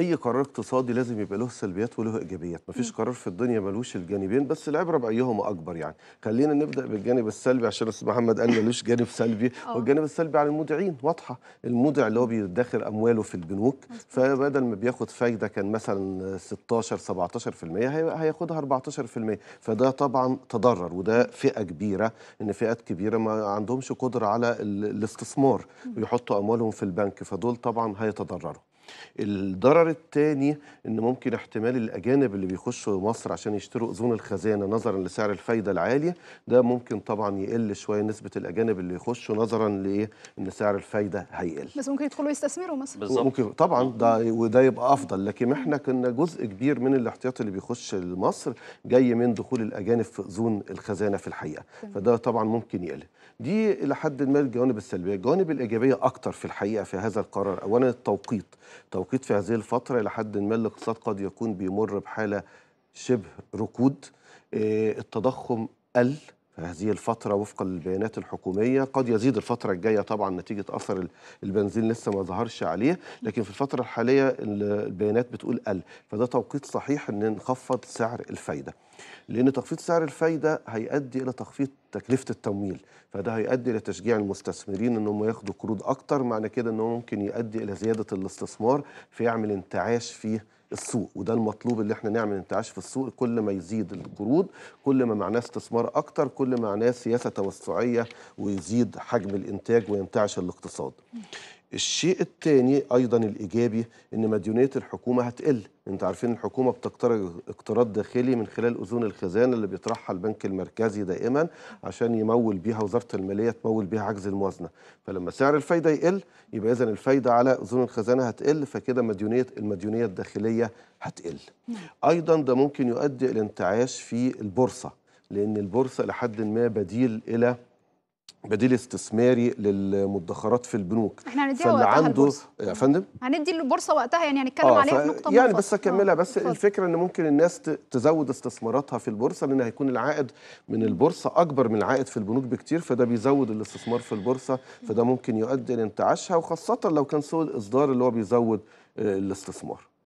اي قرار اقتصادي لازم يبقى له سلبيات وله ايجابيات مفيش قرار في الدنيا ملوش الجانبين بس العبره بايهما اكبر يعني خلينا نبدا بالجانب السلبي عشان استاذ محمد قال ملوش جانب سلبي آه. والجانب السلبي على المودعين واضحه المودع اللي هو بيدخر امواله في البنوك فبدل ما بياخد فايده كان مثلا 16 17% هياخدها 14% فده طبعا تضرر وده فئه كبيره ان فئات كبيره ما عندهمش قدره على الاستثمار ويحطوا اموالهم في البنك فدول طبعا هيتضرروا الضرر الثاني ان ممكن احتمال الاجانب اللي بيخشوا مصر عشان يشتروا اذون الخزانه نظرا لسعر الفايده العالي ده ممكن طبعا يقل شويه نسبه الاجانب اللي يخشوا نظرا لايه ان سعر الفايده هيقل بس ممكن يدخلوا يستثمروا مثلا بالظبط ممكن طبعا ده وده يبقى افضل لكن احنا كنا جزء كبير من الاحتياطي اللي بيخش لمصر جاي من دخول الاجانب في اذون الخزانه في الحقيقه فده طبعا ممكن يقل دي الى حد ما الجوانب السلبيه الجوانب الايجابيه اكتر في الحقيقه في هذا القرار اولا التوقيت توقيت في هذه الفترة إلى حد ما الاقتصاد قد يكون بيمر بحالة شبه ركود آه، التضخم قل في هذه الفترة وفقا للبيانات الحكومية قد يزيد الفترة الجاية طبعا نتيجة أثر البنزين لسه ما ظهرش عليه لكن في الفترة الحالية البيانات بتقول قل فده توقيت صحيح أن نخفض سعر الفايدة لأن تخفيض سعر الفايدة هيؤدي إلى تخفيض تكلفة التمويل فده هيؤدي إلى تشجيع المستثمرين إن هم ياخدوا قروض أكتر معنى كده إن ممكن يؤدي إلى زيادة الاستثمار فيعمل انتعاش في السوق وده المطلوب اللي احنا نعمل انتعاش في السوق كل ما يزيد القروض كل ما معناه استثمار اكتر كل ما معناه سياسه توسعيه ويزيد حجم الانتاج وينتعش الاقتصاد الشيء الثاني ايضا الايجابي ان مديونيه الحكومه هتقل انت عارفين الحكومه بتقترض اقتراض داخلي من خلال اذون الخزانه اللي بيطرحها البنك المركزي دائما عشان يمول بيها وزاره الماليه تمول بيها عجز الموازنه فلما سعر الفايده يقل يبقى اذا الفايده على اذون الخزانه هتقل فكده مديونيه المديونيه الداخليه هتقل نعم. ايضا ده ممكن يؤدي الى انتعاش في البورصه لان البورصه لحد ما بديل الى بديل استثماري للمدخرات في البنوك احنا هنديها وقتها عنده يا فندم هندي البورصه وقتها يعني هنتكلم آه عليها في نقطه يعني بس اكملها بس فضل. الفكره ان ممكن الناس تزود استثماراتها في البورصه لان هيكون العائد من البورصه اكبر من العائد في البنوك بكتير فده بيزود الاستثمار في البورصه فده ممكن يؤدي لانتعاشها وخاصه لو كان سوق الاصدار اللي هو بيزود آه، الاستثمار